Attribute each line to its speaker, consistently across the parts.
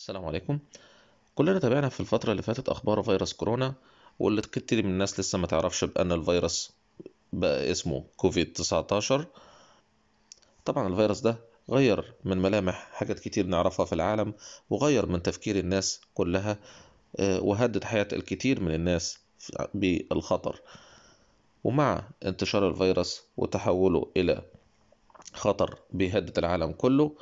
Speaker 1: السلام عليكم كلنا تابعنا في الفترة اللي فاتت أخبار فيروس كورونا واللي كتير من الناس لسه ما تعرفش بأن الفيروس بقى اسمه كوفيد 19 طبعا الفيروس ده غير من ملامح حاجات كتير نعرفها في العالم وغير من تفكير الناس كلها آه، وهدد حياة الكتير من الناس بالخطر ومع انتشار الفيروس وتحوله إلى خطر بيهدد العالم كله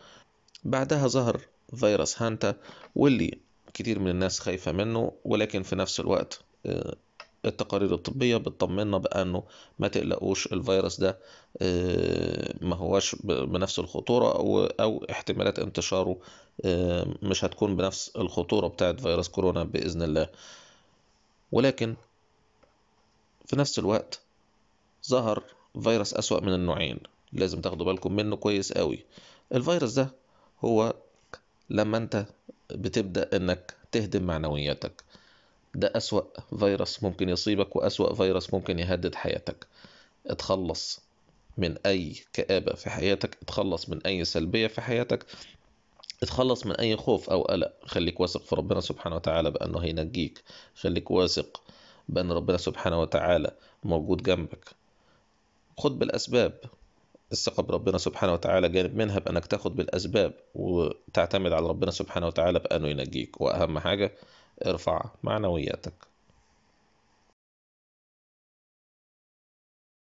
Speaker 1: بعدها ظهر فيروس هانتا واللي كتير من الناس خايفة منه ولكن في نفس الوقت آه، التقارير الطبية بتطمنا بأنه ما تقلقوش الفيروس ده آه، ما هواش بنفس الخطورة أو, أو احتمالات انتشاره آه، مش هتكون بنفس الخطورة بتاعت فيروس كورونا بإذن الله ولكن في نفس الوقت ظهر فيروس أسوأ من النوعين لازم تاخدوا بالكم منه كويس قوي الفيروس ده هو لما انت بتبدأ انك تهدم معنوياتك ده أسوأ فيروس ممكن يصيبك وأسوأ فيروس ممكن يهدد حياتك اتخلص من أي كآبة في حياتك اتخلص من أي سلبية في حياتك اتخلص من أي خوف أو قلق خليك واثق في ربنا سبحانه وتعالى بأنه هينجيك خليك واثق بأن ربنا سبحانه وتعالى موجود جنبك خد بالأسباب الثقة بربنا سبحانه وتعالى جانب منها بأنك تاخد بالأسباب وتعتمد على ربنا سبحانه وتعالى بأنه ينجيك وأهم حاجة ارفع معنوياتك